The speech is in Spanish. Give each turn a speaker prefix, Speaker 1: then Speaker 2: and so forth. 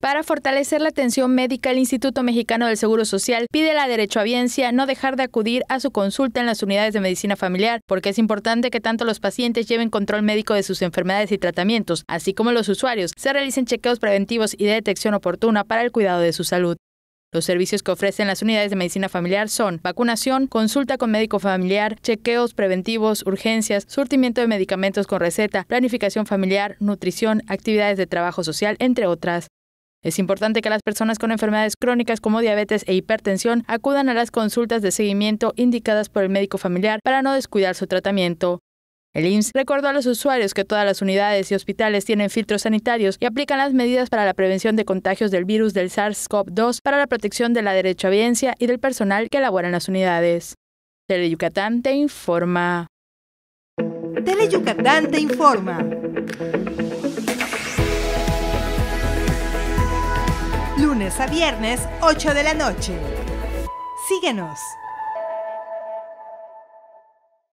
Speaker 1: Para fortalecer la atención médica, el Instituto Mexicano del Seguro Social pide a la derechohabiencia no dejar de acudir a su consulta en las unidades de medicina familiar, porque es importante que tanto los pacientes lleven control médico de sus enfermedades y tratamientos, así como los usuarios se realicen chequeos preventivos y de detección oportuna para el cuidado de su salud. Los servicios que ofrecen las unidades de medicina familiar son vacunación, consulta con médico familiar, chequeos preventivos, urgencias, surtimiento de medicamentos con receta, planificación familiar, nutrición, actividades de trabajo social, entre otras. Es importante que las personas con enfermedades crónicas como diabetes e hipertensión acudan a las consultas de seguimiento indicadas por el médico familiar para no descuidar su tratamiento. El ins recordó a los usuarios que todas las unidades y hospitales tienen filtros sanitarios y aplican las medidas para la prevención de contagios del virus del SARS-CoV-2 para la protección de la audiencia y del personal que elabora en las unidades. Teleyucatán te informa. Tele te informa.
Speaker 2: a viernes, 8 de la noche. Síguenos.